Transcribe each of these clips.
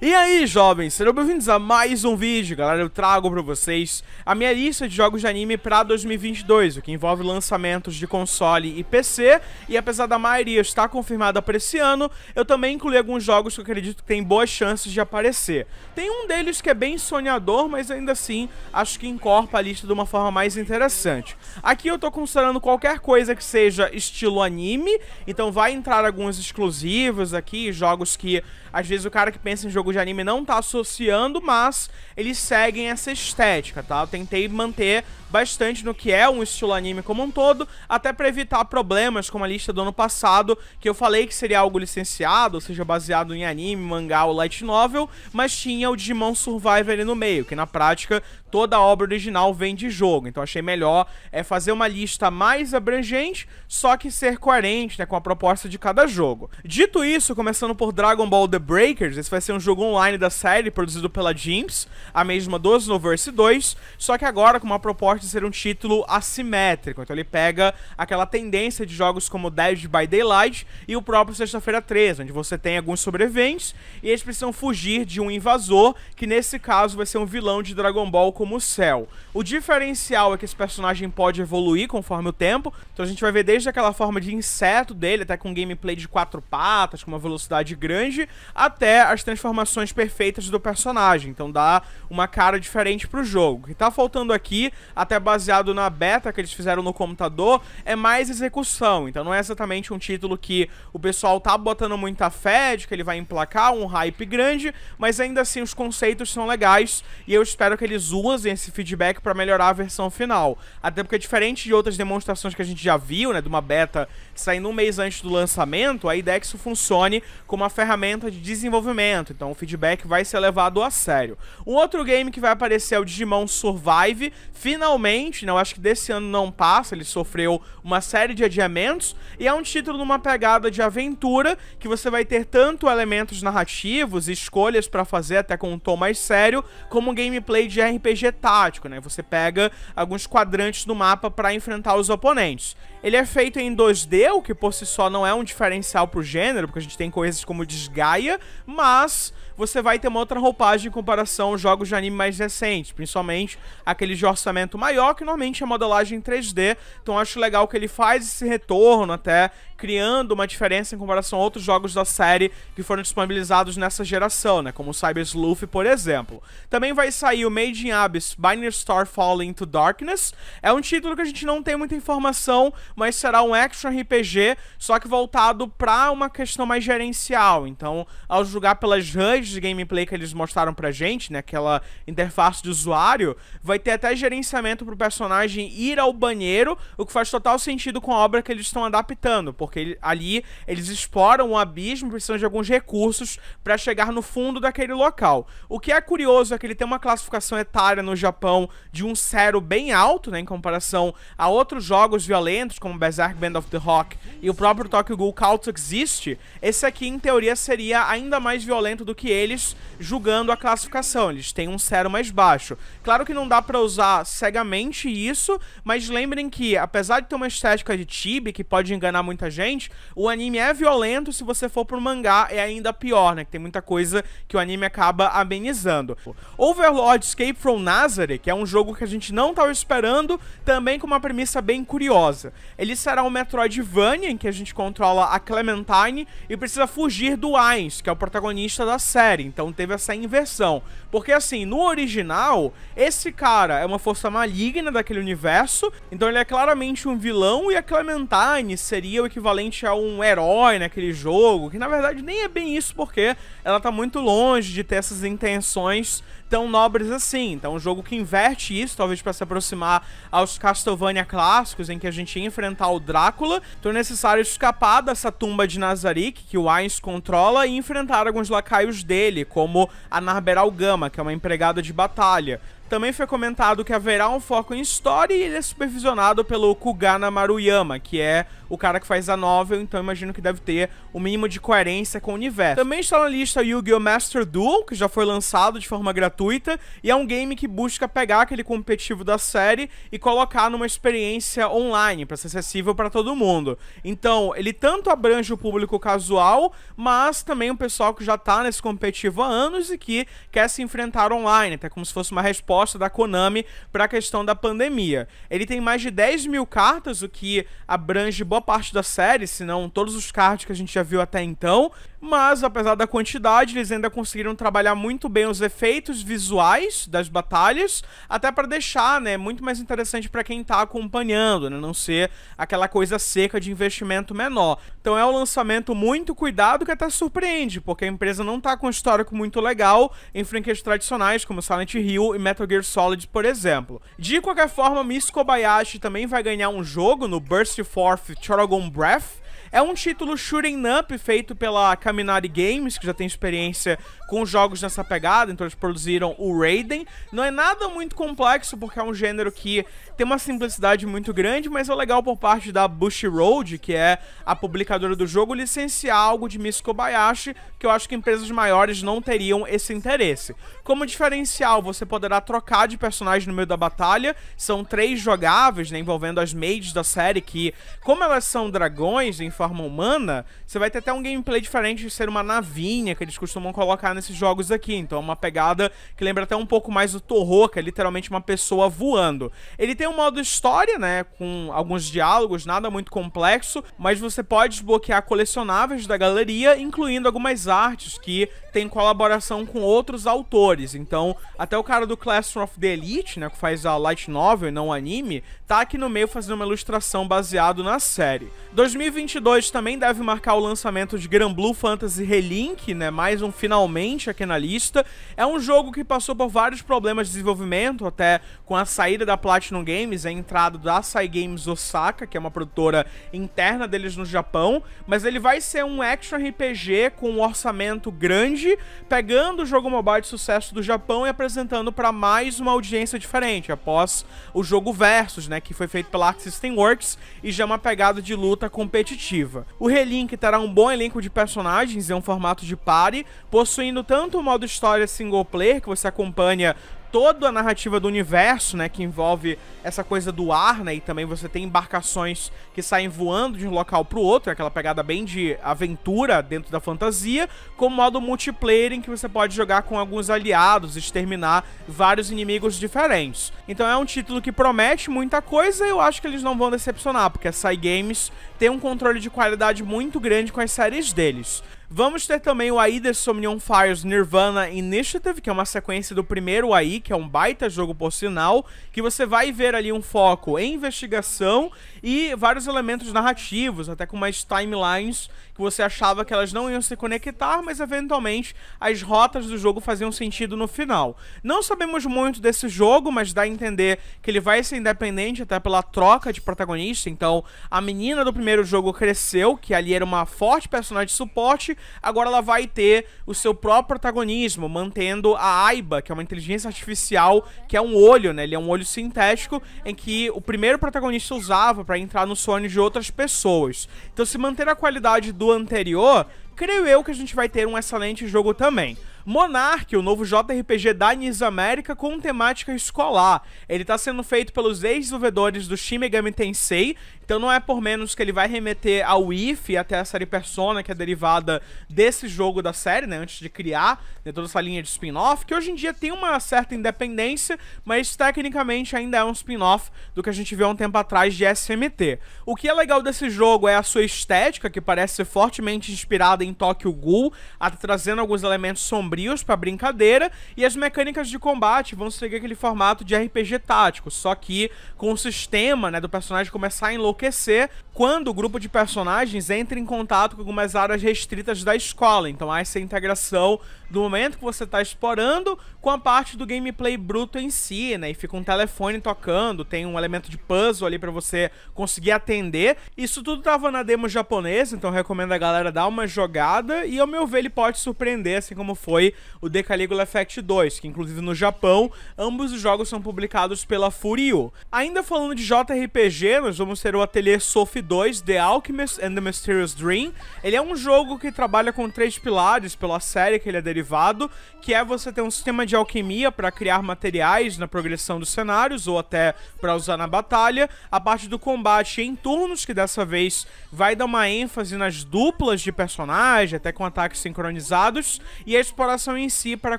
E aí, jovens, sejam bem-vindos a mais um vídeo, galera. Eu trago pra vocês a minha lista de jogos de anime pra 2022, o que envolve lançamentos de console e PC. E apesar da maioria estar confirmada pra esse ano, eu também incluí alguns jogos que eu acredito que tem boas chances de aparecer. Tem um deles que é bem sonhador, mas ainda assim acho que encorpa a lista de uma forma mais interessante. Aqui eu tô considerando qualquer coisa que seja estilo anime, então vai entrar alguns exclusivos aqui, jogos que às vezes o cara que pensa em jogo jogos de anime não tá associando, mas eles seguem essa estética, tá? Eu tentei manter bastante no que é um estilo anime como um todo, até para evitar problemas como a lista do ano passado, que eu falei que seria algo licenciado, ou seja, baseado em anime, mangá ou light novel, mas tinha o Digimon Survivor ali no meio, que na prática toda a obra original vem de jogo. Então achei melhor é fazer uma lista mais abrangente, só que ser coerente né, com a proposta de cada jogo. Dito isso, começando por Dragon Ball The Breakers, esse vai ser um jogo online da série produzido pela Jimps, a mesma do Xenoverse 2, só que agora com uma proposta de ser um título assimétrico. Então ele pega aquela tendência de jogos como Dead by Daylight e o próprio Sexta-feira 3, onde você tem alguns sobreviventes e eles precisam fugir de um invasor, que nesse caso vai ser um vilão de Dragon Ball como o Cell. O diferencial é que esse personagem pode evoluir conforme o tempo, então a gente vai ver desde aquela forma de inseto dele, até com gameplay de quatro patas, com uma velocidade grande, até as transformações perfeitas do personagem. Então dá uma cara diferente pro jogo. O que tá faltando aqui, a até baseado na beta que eles fizeram no computador, é mais execução. Então não é exatamente um título que o pessoal tá botando muita fé de que ele vai emplacar um hype grande, mas ainda assim os conceitos são legais e eu espero que eles usem esse feedback para melhorar a versão final. Até porque diferente de outras demonstrações que a gente já viu, né, de uma beta saindo um mês antes do lançamento, a ideia é que isso funcione como uma ferramenta de desenvolvimento. Então o feedback vai ser levado a sério. Um outro game que vai aparecer é o Digimon Survive, final Finalmente, né, eu acho que desse ano não passa, ele sofreu uma série de adiamentos, e é um título numa pegada de aventura, que você vai ter tanto elementos narrativos, escolhas para fazer até com um tom mais sério, como um gameplay de RPG tático, né? Você pega alguns quadrantes do mapa para enfrentar os oponentes. Ele é feito em 2D, o que por si só não é um diferencial pro gênero, porque a gente tem coisas como Desgaia, mas você vai ter uma outra roupagem em comparação aos jogos de anime mais recentes, principalmente aqueles de orçamento maior, que normalmente é modelagem 3D. Então acho legal que ele faz esse retorno até, criando uma diferença em comparação a outros jogos da série que foram disponibilizados nessa geração, né? Como o Cyber Sleuth, por exemplo. Também vai sair o Made in Abyss Binary Star Falling into Darkness. É um título que a gente não tem muita informação, mas será um action RPG, só que voltado para uma questão mais gerencial. Então, ao julgar pelas HUDs de gameplay que eles mostraram pra gente, né, aquela interface de usuário, vai ter até gerenciamento pro personagem ir ao banheiro, o que faz total sentido com a obra que eles estão adaptando, porque ali eles exploram um abismo, precisam de alguns recursos para chegar no fundo daquele local. O que é curioso é que ele tem uma classificação etária no Japão de um zero bem alto, né, em comparação a outros jogos violentos como Berserk Band of the Rock e o próprio Tokyo Ghoul Cult Exist. Esse aqui, em teoria, seria ainda mais violento do que deles julgando a classificação. Eles têm um zero mais baixo. Claro que não dá para usar cegamente isso, mas lembrem que, apesar de ter uma estética de chibi que pode enganar muita gente, o anime é violento, se você for pro mangá é ainda pior, né? Que tem muita coisa que o anime acaba amenizando. Overlord Escape from Nazareth, que é um jogo que a gente não estava esperando, também com uma premissa bem curiosa. Ele será um Metroidvania em que a gente controla a Clementine e precisa fugir do Ainz, que é o protagonista da série série, então teve essa inversão. Porque assim, no original, esse cara é uma força maligna daquele universo, então ele é claramente um vilão e a Clementine seria o equivalente a um herói naquele jogo, que na verdade nem é bem isso porque ela tá muito longe de ter essas intenções tão nobres assim. Então, um jogo que inverte isso, talvez para se aproximar aos Castlevania clássicos, em que a gente ia enfrentar o Drácula, então é necessário escapar dessa tumba de Nazarick, que o Ainz controla, e enfrentar alguns lacaios dele, como a Narberal Gama, que é uma empregada de batalha. Também foi comentado que haverá um foco em história e ele é supervisionado pelo Kugana Maruyama, que é o cara que faz a novel, então imagino que deve ter o mínimo de coerência com o universo. Também está na lista Yu-Gi-Oh! Master Duel, que já foi lançado de forma gratuita, e é um game que busca pegar aquele competitivo da série e colocar numa experiência online, para ser acessível para todo mundo. Então, ele tanto abrange o público casual, mas também o pessoal que já está nesse competitivo há anos e que quer se enfrentar online, até como se fosse uma resposta resposta da Konami para a questão da pandemia. Ele tem mais de 10 mil cartas, o que abrange boa parte da série, se não todos os cards que a gente já viu até então. Mas, apesar da quantidade, eles ainda conseguiram trabalhar muito bem os efeitos visuais das batalhas, até para deixar né, muito mais interessante para quem está acompanhando, né, não ser aquela coisa seca de investimento menor. Então, é um lançamento muito cuidado que até surpreende, porque a empresa não está com um histórico muito legal em franquias tradicionais como Silent Hill e Metal Gear Solid, por exemplo. De qualquer forma, Miss Kobayashi também vai ganhar um jogo no Burst Forth Choragon Breath, é um título shooting up feito pela Kaminari Games, que já tem experiência com jogos nessa pegada, então eles produziram o Raiden. Não é nada muito complexo, porque é um gênero que tem uma simplicidade muito grande, mas é legal por parte da Road, que é a publicadora do jogo, licenciar algo de Miss Kobayashi, que eu acho que empresas maiores não teriam esse interesse. Como diferencial, você poderá trocar de personagem no meio da batalha, são três jogáveis, né, envolvendo as maids da série, que, como elas são dragões em forma humana, você vai ter até um gameplay diferente de ser uma navinha, que eles costumam colocar nesses jogos aqui. Então é uma pegada que lembra até um pouco mais o Torro, que é literalmente uma pessoa voando. Ele tem um modo história, né? Com alguns diálogos, nada muito complexo, mas você pode desbloquear colecionáveis da galeria, incluindo algumas artes que tem colaboração com outros autores. Então, até o cara do Classroom of the Elite, né? Que faz a light novel e não anime, tá aqui no meio fazendo uma ilustração baseado na série. 2022 também deve marcar o lançamento de Granblue Fantasy Relink, né? Mais um finalmente aqui na lista. É um jogo que passou por vários problemas de desenvolvimento, até com a saída da Platinum Games, a entrada da Sai Games Osaka, que é uma produtora interna deles no Japão, mas ele vai ser um action RPG com um orçamento grande, pegando o jogo mobile de sucesso do Japão e apresentando para mais uma audiência diferente, após o jogo Versus, né, que foi feito pela Arc System Works e já é uma pegada de luta competitiva. O Relink terá um bom elenco de personagens e um formato de party, possuindo tanto o modo história single player, que você acompanha toda a narrativa do universo, né, que envolve essa coisa do ar, né, e também você tem embarcações que saem voando de um local para o outro, aquela pegada bem de aventura dentro da fantasia, com modo multiplayer em que você pode jogar com alguns aliados, exterminar vários inimigos diferentes. Então é um título que promete muita coisa e eu acho que eles não vão decepcionar, porque a Cy Games tem um controle de qualidade muito grande com as séries deles. Vamos ter também o AI The Somnium Fires Nirvana Initiative, que é uma sequência do primeiro AI, que é um baita jogo por sinal, que você vai ver ali um foco em investigação e vários elementos narrativos, até com umas timelines que você achava que elas não iam se conectar, mas eventualmente as rotas do jogo faziam sentido no final. Não sabemos muito desse jogo, mas dá a entender que ele vai ser independente até pela troca de protagonista, então a menina do primeiro jogo cresceu, que ali era uma forte personagem de suporte, agora ela vai ter o seu próprio protagonismo, mantendo a AIBA, que é uma inteligência artificial, que é um olho, né? Ele é um olho sintético em que o primeiro protagonista usava para entrar no sonho de outras pessoas. Então, se manter a qualidade do anterior, creio eu que a gente vai ter um excelente jogo também. Monarch, o novo JRPG da Nis América com temática escolar. Ele está sendo feito pelos ex-desenvolvedores do Shin Megami Tensei, então não é por menos que ele vai remeter ao IF, até a série Persona, que é derivada desse jogo da série, né? Antes de criar né, toda essa linha de spin-off, que hoje em dia tem uma certa independência, mas tecnicamente ainda é um spin-off do que a gente viu há um tempo atrás de SMT. O que é legal desse jogo é a sua estética, que parece ser fortemente inspirada em Tokyo Ghoul, até trazendo alguns elementos sombrios sombrios para brincadeira e as mecânicas de combate vão seguir aquele formato de RPG tático, só que com o sistema né, do personagem começar a enlouquecer quando o grupo de personagens entra em contato com algumas áreas restritas da escola. Então há essa integração do momento que você está explorando com a parte do gameplay bruto em si, né? E fica um telefone tocando, tem um elemento de puzzle ali para você conseguir atender. Isso tudo tava na demo japonesa, então recomendo a galera dar uma jogada e ao meu ver ele pode surpreender, assim como foi o The Caligula Effect 2, que inclusive no Japão, ambos os jogos são publicados pela Furio. Ainda falando de JRPG, nós vamos ter o Atelier Sophie 2, The Alchemist and the Mysterious Dream. Ele é um jogo que trabalha com três pilares pela série que ele é derivado, que é você ter um sistema de alquimia para criar materiais na progressão dos cenários ou até para usar na batalha, a parte do combate em turnos, que dessa vez vai dar uma ênfase nas duplas de personagem, até com ataques sincronizados, e a exploração em si para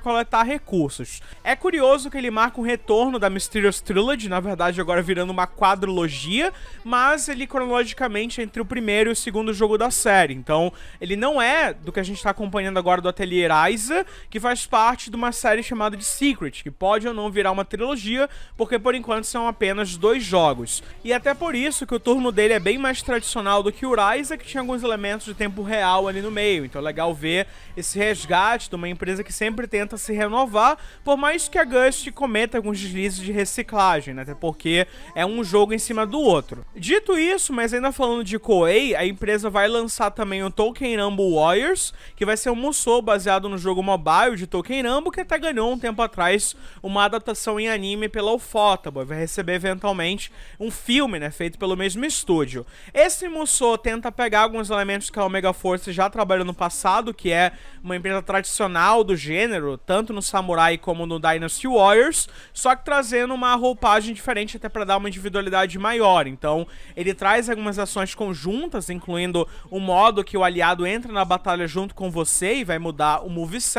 coletar recursos. É curioso que ele marca um retorno da Mysterious Trilogy, na verdade agora virando uma quadrilogia, mas ele cronologicamente é entre o primeiro e o segundo jogo da série, então ele não é do que a gente está acompanhando agora do Atelier Rise, coisa que faz parte de uma série chamada de Secret, que pode ou não virar uma trilogia, porque por enquanto são apenas dois jogos. E é até por isso que o turno dele é bem mais tradicional do que o Rise, que tinha alguns elementos de tempo real ali no meio. Então é legal ver esse resgate de uma empresa que sempre tenta se renovar, por mais que a Gust cometa alguns deslizes de reciclagem, né? até porque é um jogo em cima do outro. Dito isso, mas ainda falando de Koei, a empresa vai lançar também o Tolkien Rumble Warriors, que vai ser um musou baseado no jogo jogo mobile de Token Rambo que até ganhou um tempo atrás uma adaptação em anime pela Ufotable. Vai receber eventualmente um filme, né, feito pelo mesmo estúdio. Esse Musou tenta pegar alguns elementos que a Omega Force já trabalhou no passado, que é uma empresa tradicional do gênero, tanto no Samurai como no Dynasty Warriors, só que trazendo uma roupagem diferente até para dar uma individualidade maior. Então, ele traz algumas ações conjuntas, incluindo o modo que o aliado entra na batalha junto com você e vai mudar o moveset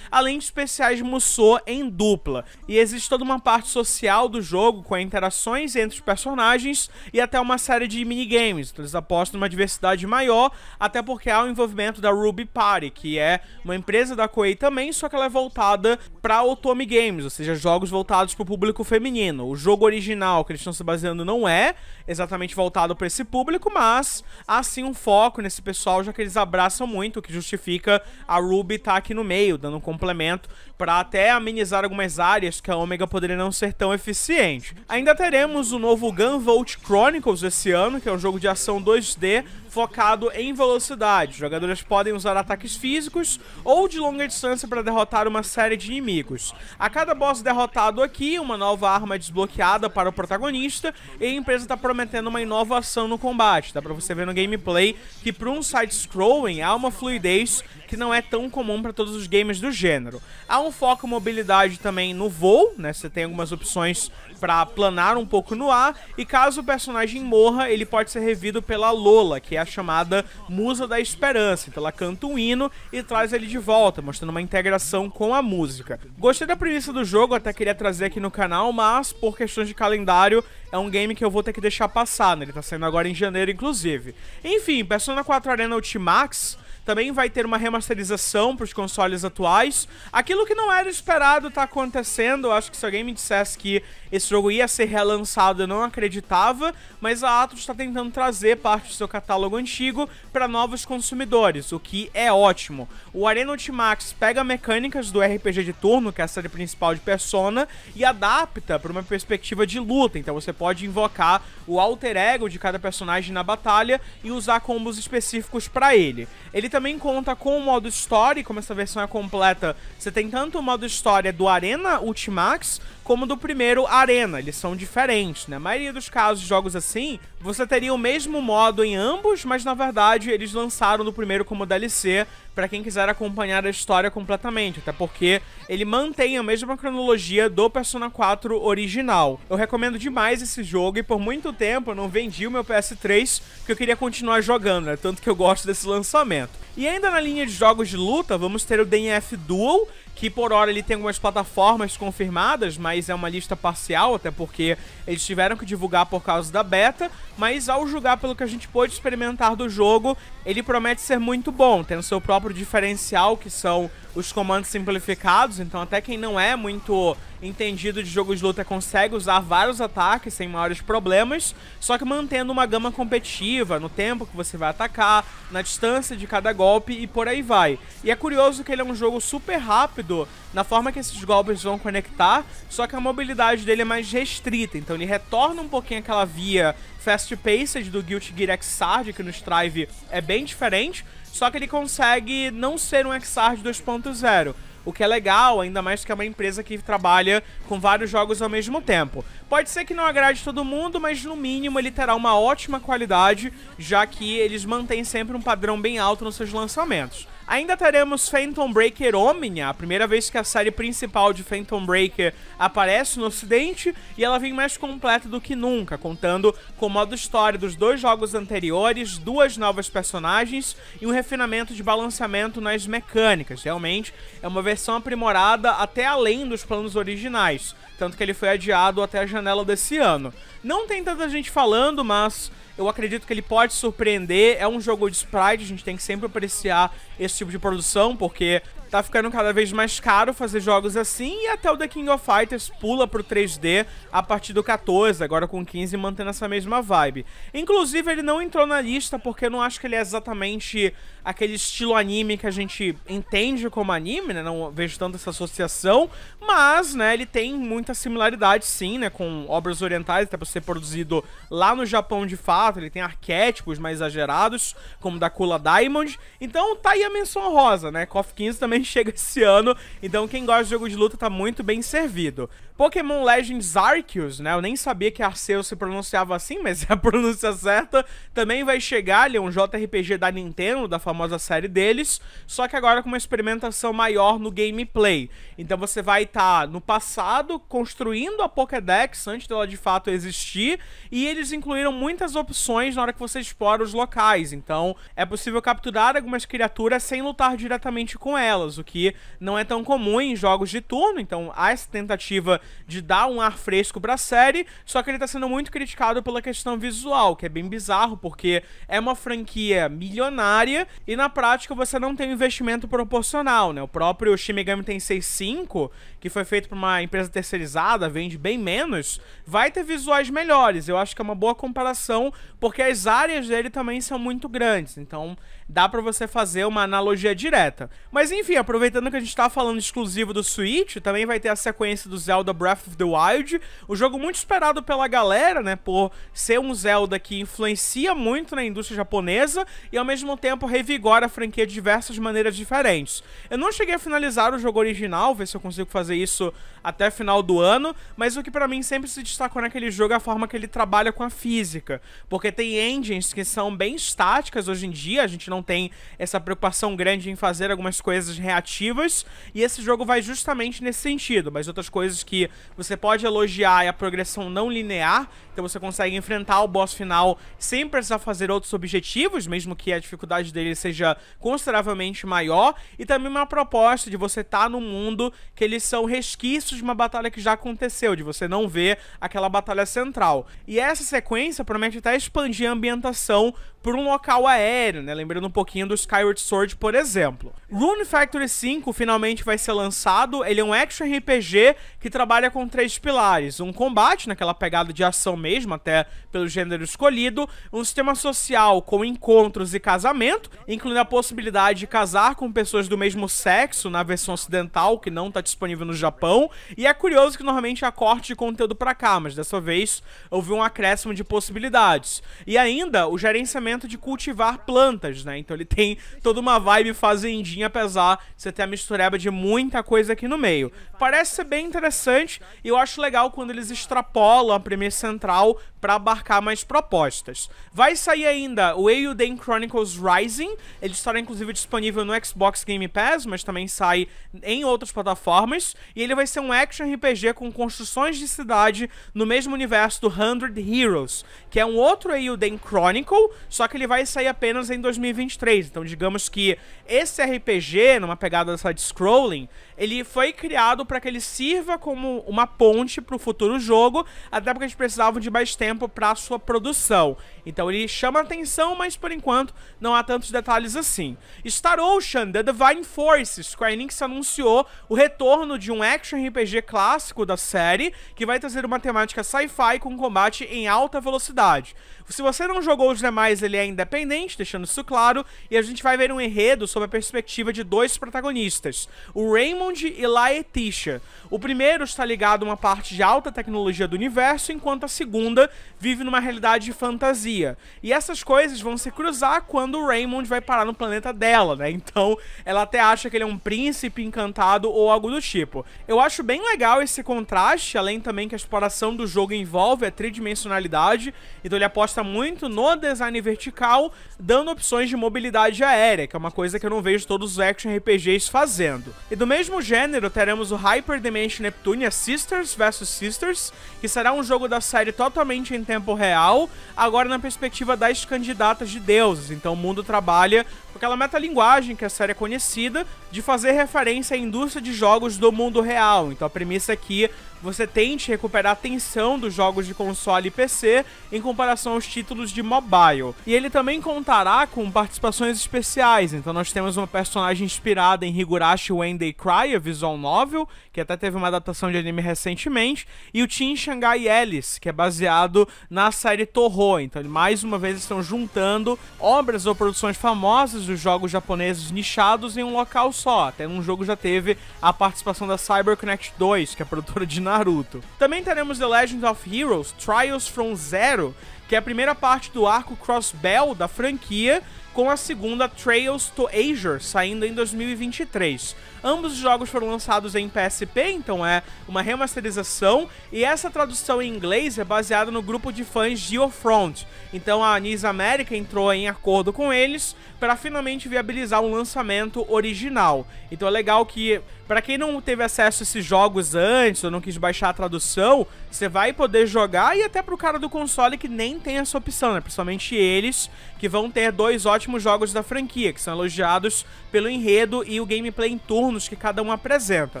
além de especiais de Musou em dupla. E existe toda uma parte social do jogo, com interações entre os personagens e até uma série de minigames. Então eles apostam numa diversidade maior, até porque há o envolvimento da Ruby Party, que é uma empresa da Koei também, só que ela é voltada para Otomi Games, ou seja, jogos voltados para o público feminino. O jogo original que eles estão se baseando não é exatamente voltado para esse público, mas há sim um foco nesse pessoal, já que eles abraçam muito, o que justifica a Ruby estar tá aqui no meio, dando um complemento para até amenizar algumas áreas que a Omega poderia não ser tão eficiente. Ainda teremos o novo Gunvolt Chronicles esse ano, que é um jogo de ação 2D focado em velocidade. Os jogadores podem usar ataques físicos ou de longa distância para derrotar uma série de inimigos. A cada boss derrotado aqui, uma nova arma é desbloqueada para o protagonista e a empresa está prometendo uma inovação no combate. Dá para você ver no gameplay que para um side-scrolling há uma fluidez que não é tão comum para todos os games do gênero. Há um foco mobilidade também no voo, né? Você tem algumas opções para planar um pouco no ar e caso o personagem morra, ele pode ser revido pela Lola, que é a chamada Musa da Esperança. Então ela canta um hino e traz ele de volta, mostrando uma integração com a música. Gostei da premissa do jogo, até queria trazer aqui no canal, mas por questões de calendário, é um game que eu vou ter que deixar passar, né? Ele tá saindo agora em janeiro, inclusive. Enfim, Persona 4 Arena Ultimax também vai ter uma remasterização para os consoles atuais. Aquilo que não era esperado está acontecendo. acho que se alguém me dissesse que esse jogo ia ser relançado, eu não acreditava. Mas a Atos está tentando trazer parte do seu catálogo antigo para novos consumidores, o que é ótimo. O Arena Ultimax pega mecânicas do RPG de turno, que é a série principal de Persona, e adapta para uma perspectiva de luta. Então você pode invocar o alter ego de cada personagem na batalha e usar combos específicos para ele. Ele também conta com o modo Story, como essa versão é completa, você tem tanto o modo História do Arena Ultimax, como do primeiro Arena, eles são diferentes, né? A maioria dos casos, jogos assim, você teria o mesmo modo em ambos, mas na verdade eles lançaram no primeiro como DLC para quem quiser acompanhar a história completamente, até porque ele mantém a mesma cronologia do Persona 4 original. Eu recomendo demais esse jogo e por muito tempo eu não vendi o meu PS3 porque eu queria continuar jogando, né? tanto que eu gosto desse lançamento. E ainda na linha de jogos de luta, vamos ter o DNF Duel, que por hora ele tem algumas plataformas confirmadas, mas é uma lista parcial, até porque eles tiveram que divulgar por causa da beta, mas ao julgar pelo que a gente pôde experimentar do jogo, ele promete ser muito bom, tendo seu próprio diferencial, que são os comandos simplificados, então até quem não é muito entendido de jogos de luta consegue usar vários ataques sem maiores problemas, só que mantendo uma gama competitiva no tempo que você vai atacar, na distância de cada golpe e por aí vai. E é curioso que ele é um jogo super rápido na forma que esses golpes vão conectar, só que a mobilidade dele é mais restrita, então ele retorna um pouquinho aquela via fast-paced do Guilty Gear Xrd, que no Strive é bem diferente, só que ele consegue não ser um Xrd 2.0. O que é legal, ainda mais que é uma empresa que trabalha com vários jogos ao mesmo tempo. Pode ser que não agrade todo mundo, mas no mínimo ele terá uma ótima qualidade, já que eles mantêm sempre um padrão bem alto nos seus lançamentos. Ainda teremos Phantom Breaker Omnia, a primeira vez que a série principal de Phantom Breaker aparece no ocidente, e ela vem mais completa do que nunca, contando com o modo história dos dois jogos anteriores, duas novas personagens e um refinamento de balanceamento nas mecânicas. Realmente é uma versão aprimorada até além dos planos originais, tanto que ele foi adiado até a janela desse ano. Não tem tanta gente falando, mas eu acredito que ele pode surpreender. É um jogo de sprite, a gente tem que sempre apreciar esse tipo de produção, porque tá ficando cada vez mais caro fazer jogos assim e até o The King of Fighters pula pro 3D a partir do 14, agora com 15 mantendo essa mesma vibe. Inclusive ele não entrou na lista porque eu não acho que ele é exatamente aquele estilo anime que a gente entende como anime, né? Não vejo tanto essa associação, mas, né, ele tem muita similaridade, sim, né, com obras orientais, até por ser produzido lá no Japão de fato, ele tem arquétipos mais exagerados, como da Kula Diamond. Então tá aí a menção rosa, né? KOF 15 também chega esse ano, então quem gosta de jogo de luta tá muito bem servido. Pokémon Legends Arceus, né? Eu nem sabia que Arceus se pronunciava assim, mas é a pronúncia certa. Também vai chegar, ele é um JRPG da Nintendo, da famosa famosa série deles, só que agora com uma experimentação maior no gameplay. Então você vai estar tá no passado construindo a Pokédex antes dela de fato existir, e eles incluíram muitas opções na hora que você explora os locais. Então é possível capturar algumas criaturas sem lutar diretamente com elas, o que não é tão comum em jogos de turno. Então há essa tentativa de dar um ar fresco para a série, só que ele está sendo muito criticado pela questão visual, que é bem bizarro, porque é uma franquia milionária e na prática você não tem um investimento proporcional, né? O próprio Shimigami Tensei 5, que foi feito por uma empresa terceirizada, vende bem menos, vai ter visuais melhores. Eu acho que é uma boa comparação, porque as áreas dele também são muito grandes. Então, dá para você fazer uma analogia direta. Mas enfim, aproveitando que a gente tá falando exclusivo do Switch, também vai ter a sequência do Zelda Breath of the Wild, o jogo muito esperado pela galera, né, por ser um Zelda que influencia muito na indústria japonesa e ao mesmo tempo revigora a franquia de diversas maneiras diferentes. Eu não cheguei a finalizar o jogo original, ver se eu consigo fazer isso até final do ano, mas o que para mim sempre se destacou naquele jogo é a forma que ele trabalha com a física, porque tem engines que são bem estáticas hoje em dia, a gente não tem essa preocupação grande em fazer algumas coisas reativas, e esse jogo vai justamente nesse sentido, mas outras coisas que você pode elogiar é a progressão não linear, então você consegue enfrentar o boss final sem precisar fazer outros objetivos, mesmo que a dificuldade dele seja consideravelmente maior, e também uma proposta de você estar tá num mundo que eles são resquícios de uma batalha que já aconteceu, de você não ver aquela batalha central. E essa sequência promete até expandir a ambientação por um local aéreo, né? Lembrando um pouquinho do Skyward Sword, por exemplo. Rune Factory 5 finalmente vai ser lançado. Ele é um action RPG que trabalha com três pilares: um combate, naquela pegada de ação mesmo, até pelo gênero escolhido, um sistema social com encontros e casamento, incluindo a possibilidade de casar com pessoas do mesmo sexo na versão ocidental, que não está disponível no Japão. E é curioso que normalmente há corte de conteúdo para cá, mas dessa vez houve um acréscimo de possibilidades. E ainda o gerenciamento momento de cultivar plantas, né? Então ele tem toda uma vibe fazendinha, apesar de você ter a mistureba de muita coisa aqui no meio. Parece ser bem interessante e eu acho legal quando eles extrapolam a premissa central para abarcar mais propostas. Vai sair ainda o Eiyuden Chronicles Rising, ele estará inclusive disponível no Xbox Game Pass, mas também sai em outras plataformas, e ele vai ser um action RPG com construções de cidade no mesmo universo do 100 Heroes, que é um outro Eiyuden Chronicle, só só que ele vai sair apenas em 2023. Então, digamos que esse RPG, numa pegada só de scrolling, ele foi criado para que ele sirva como uma ponte para o futuro jogo, até porque eles precisavam de mais tempo para sua produção. Então ele chama atenção, mas por enquanto não há tantos detalhes assim. Star Ocean The Divine Forces, Square Enix anunciou o retorno de um action RPG clássico da série, que vai trazer uma temática sci-fi com combate em alta velocidade. Se você não jogou os demais, ele é independente, deixando isso claro, e a gente vai ver um enredo sob a perspectiva de dois protagonistas, o Raymond Raymond, e Laetitia. O primeiro está ligado a uma parte de alta tecnologia do universo, enquanto a segunda vive numa realidade de fantasia. E essas coisas vão se cruzar quando o Raymond vai parar no planeta dela, né? Então ela até acha que ele é um príncipe encantado ou algo do tipo. Eu acho bem legal esse contraste, além também que a exploração do jogo envolve a tridimensionalidade, então ele aposta muito no design vertical, dando opções de mobilidade aérea, que é uma coisa que eu não vejo todos os action RPGs fazendo. E do mesmo mesmo gênero, teremos o Hyper Dimension Neptunia Sisters vs Sisters, que será um jogo da série totalmente em tempo real, agora na perspectiva das candidatas de deuses. Então o mundo trabalha com aquela metalinguagem que a série é conhecida, de fazer referência à indústria de jogos do mundo real. Então a premissa aqui você tente recuperar a tensão dos jogos de console e PC em comparação aos títulos de mobile. E ele também contará com participações especiais, então nós temos uma personagem inspirada em Higurashi Wendei Cry, a visual novel, que até teve uma adaptação de anime recentemente, e o Team Shanghai Ellis, que é baseado na série Toho. Então, mais uma vez estão juntando obras ou produções famosas dos jogos japoneses nichados em um local só. Até num jogo já teve a participação da CyberConnect 2, que é a produtora de Naruto. Também teremos The Legend of Heroes Trials from Zero, que é a primeira parte do arco Crossbell da franquia, com a segunda Trails to Azure, saindo em 2023. Ambos os jogos foram lançados em PSP, então é uma remasterização, e essa tradução em inglês é baseada no grupo de fãs Geofront. Então a Anis América entrou em acordo com eles para finalmente viabilizar um lançamento original. Então é legal que para quem não teve acesso a esses jogos antes ou não quis baixar a tradução, você vai poder jogar e até pro cara do console que nem tem essa opção, né? Principalmente eles, que vão ter dois ótimos jogos da franquia, que são elogiados pelo enredo e o gameplay em turno turnos que cada um apresenta.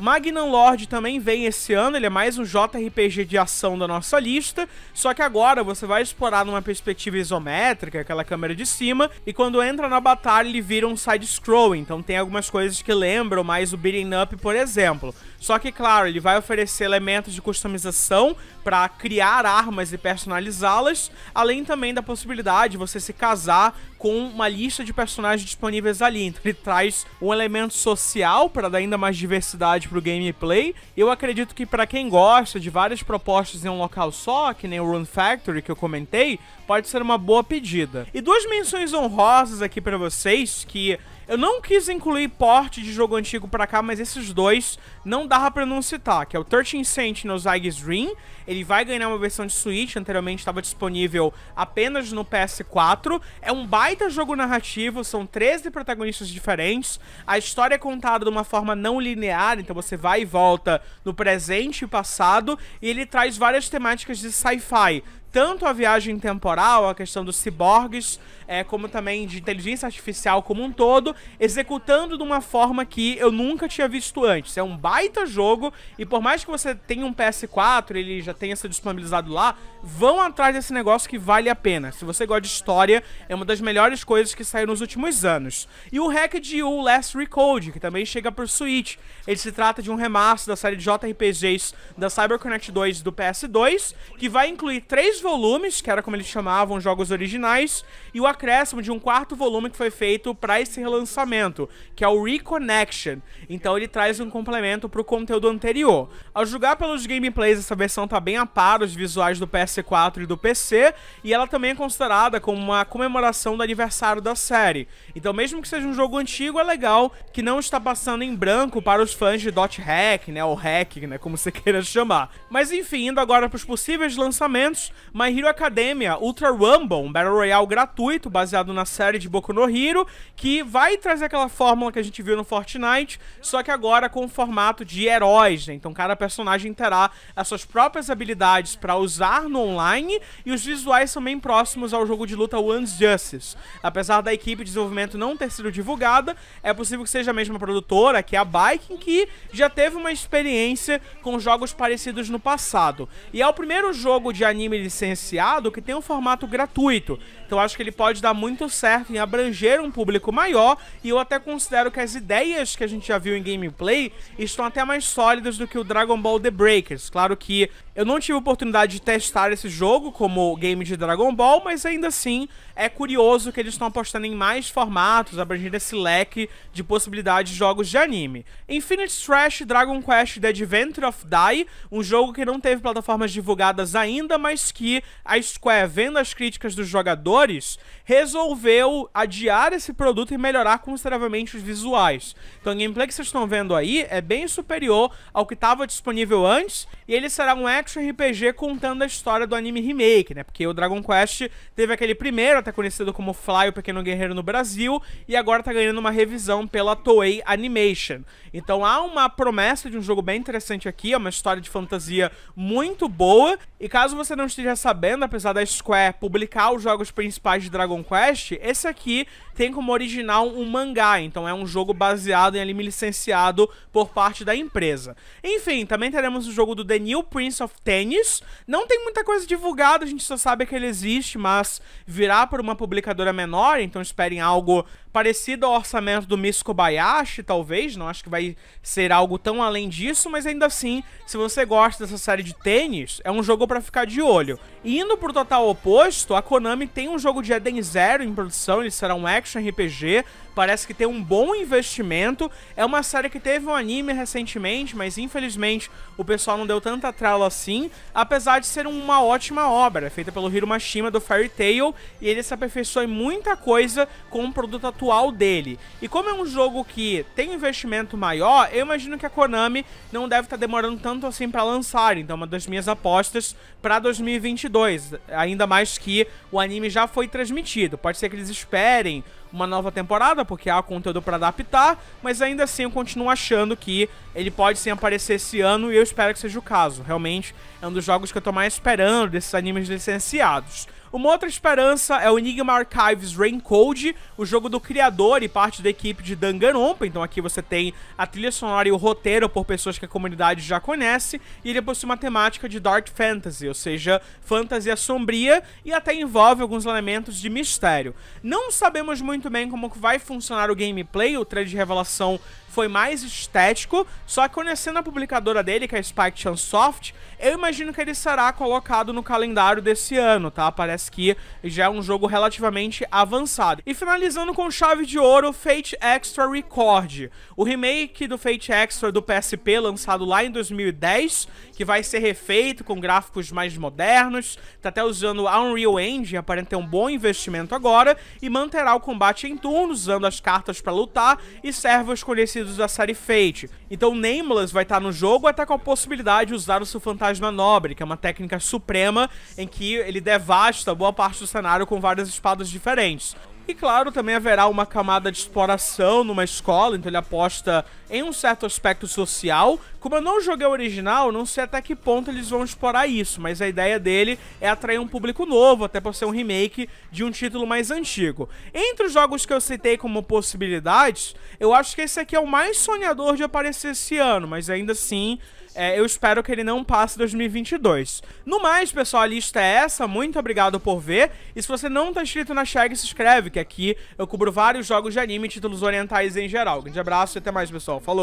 Magnum Lord também vem esse ano, ele é mais um JRPG de ação da nossa lista, só que agora você vai explorar numa perspectiva isométrica, aquela câmera de cima, e quando entra na batalha ele vira um side-scrolling, então tem algumas coisas que lembram mais o beating up, por exemplo. Só que, claro, ele vai oferecer elementos de customização, para criar armas e personalizá-las, além também da possibilidade de você se casar com uma lista de personagens disponíveis ali. Então ele traz um elemento social para dar ainda mais diversidade para o gameplay. Eu acredito que para quem gosta de várias propostas em um local só, que nem o Rune Factory que eu comentei, pode ser uma boa pedida. E duas menções honrosas aqui para vocês que eu não quis incluir porte de jogo antigo pra cá, mas esses dois não dava pra não citar, que é o 13 Sentinels Aegis Ring, ele vai ganhar uma versão de Switch, anteriormente estava disponível apenas no PS4, é um baita jogo narrativo, são 13 protagonistas diferentes, a história é contada de uma forma não linear, então você vai e volta no presente e passado, e ele traz várias temáticas de sci-fi, tanto a viagem temporal, a questão dos ciborgues, é, como também de inteligência artificial como um todo, executando de uma forma que eu nunca tinha visto antes. É um baita jogo e por mais que você tenha um PS4, ele já tenha sido disponibilizado lá, vão atrás desse negócio que vale a pena. Se você gosta de história, é uma das melhores coisas que saiu nos últimos anos. E o hack de o Last Recode, que também chega pro Switch. Ele se trata de um remaster da série de JRPGs da CyberConnect 2 do PS2, que vai incluir três volumes, que era como eles chamavam jogos originais, e o acréscimo de um quarto volume que foi feito para esse relançamento, que é o Reconnection. Então ele traz um complemento para o conteúdo anterior. Ao julgar pelos gameplays, essa versão tá bem a par os visuais do PS4 e do PC, e ela também é considerada como uma comemoração do aniversário da série. Então mesmo que seja um jogo antigo, é legal que não está passando em branco para os fãs de Dot Hack, né, ou Hack, né, como você queira chamar. Mas enfim, indo agora para os possíveis lançamentos, My Hero Academia Ultra Rumble, um Battle Royale gratuito baseado na série de Boku no Hero, que vai trazer aquela fórmula que a gente viu no Fortnite, só que agora com o formato de heróis, né? Então cada personagem terá as suas próprias habilidades para usar no online e os visuais são bem próximos ao jogo de luta One's Justice. Apesar da equipe de desenvolvimento não ter sido divulgada, é possível que seja a mesma produtora, que é a Biking, que já teve uma experiência com jogos parecidos no passado. E é o primeiro jogo de anime de licenciado que tem um formato gratuito. Então acho que ele pode dar muito certo em abranger um público maior e eu até considero que as ideias que a gente já viu em gameplay estão até mais sólidas do que o Dragon Ball The Breakers. Claro que eu não tive oportunidade de testar esse jogo como game de Dragon Ball, mas ainda assim é curioso que eles estão apostando em mais formatos, abrangendo esse leque de possibilidades de jogos de anime. Infinite Trash Dragon Quest The Adventure of Dai, um jogo que não teve plataformas divulgadas ainda, mas que a Square, vendo as críticas dos jogadores, resolveu adiar esse produto e melhorar consideravelmente os visuais. Então o gameplay que vocês estão vendo aí é bem superior ao que estava disponível antes, e ele será um action RPG contando a história do anime remake, né? Porque o Dragon Quest teve aquele primeiro, até conhecido como Fly, o Pequeno Guerreiro no Brasil, e agora tá ganhando uma revisão pela Toei Animation. Então há uma promessa de um jogo bem interessante aqui, é uma história de fantasia muito boa, e caso você não esteja sabendo, apesar da Square publicar os jogos principais de Dragon Quest, esse aqui tem como original um mangá, então é um jogo baseado em anime licenciado por parte da empresa. Enfim, também teremos o jogo do The New Prince of Tênis, Tennis. Não tem muita coisa divulgada, a gente só sabe que ele existe, mas virá por uma publicadora menor, então esperem algo parecido ao orçamento do Miss Kobayashi, talvez. Não acho que vai ser algo tão além disso, mas ainda assim, se você gosta dessa série de tênis, é um jogo para ficar de olho. indo pro total oposto, a Konami tem um jogo de Eden Zero em produção, ele será um action RPG, parece que tem um bom investimento. É uma série que teve um anime recentemente, mas infelizmente o pessoal não deu tanta trala assim assim, apesar de ser uma ótima obra, feita pelo Hiro Mashima do Fairy Tail, e ele se aperfeiçoou em muita coisa com o produto atual dele. E como é um jogo que tem investimento maior, eu imagino que a Konami não deve estar tá demorando tanto assim para lançar, então é uma das minhas apostas para 2022, ainda mais que o anime já foi transmitido. Pode ser que eles esperem uma nova temporada, porque há conteúdo para adaptar, mas ainda assim eu continuo achando que ele pode sim aparecer esse ano e eu espero que seja o caso. Realmente é um dos jogos que eu tô mais esperando desses animes licenciados. Uma outra esperança é o Enigma Archives Raincode, o jogo do criador e parte da equipe de Danganronpa. Então aqui você tem a trilha sonora e o roteiro por pessoas que a comunidade já conhece, e ele possui uma temática de Dark Fantasy, ou seja, fantasia sombria e até envolve alguns elementos de mistério. Não sabemos muito bem como vai funcionar o gameplay, o trailer de revelação foi mais estético, só que conhecendo é a publicadora dele, que é a Spike Chunsoft, eu imagino que ele será colocado no calendário desse ano, tá? Parece que já é um jogo relativamente avançado. E finalizando com chave de ouro, Fate Extra Record, o remake do Fate Extra do PSP, lançado lá em 2010, que vai ser refeito com gráficos mais modernos, tá até usando a Unreal Engine, aparenta ter um bom investimento agora, e manterá o combate em turnos usando as cartas para lutar, e serve os conhecidos conhecidos da série Fate. Então Nameless vai estar tá no jogo até com a possibilidade de usar o seu fantasma nobre, que é uma técnica suprema em que ele devasta boa parte do cenário com várias espadas diferentes. E claro, também haverá uma camada de exploração numa escola, então ele aposta em um certo aspecto social. Como eu não joguei o original, não sei até que ponto eles vão explorar isso, mas a ideia dele é atrair um público novo, até por ser um remake de um título mais antigo. Entre os jogos que eu citei como possibilidades, eu acho que esse aqui é o mais sonhador de aparecer esse ano, mas ainda assim é, eu espero que ele não passe 2022. No mais, pessoal, a lista é essa. Muito obrigado por ver. E se você não está inscrito na Shag, se inscreve, que aqui eu cubro vários jogos de anime e títulos orientais em geral. Grande abraço e até mais, pessoal. Falou.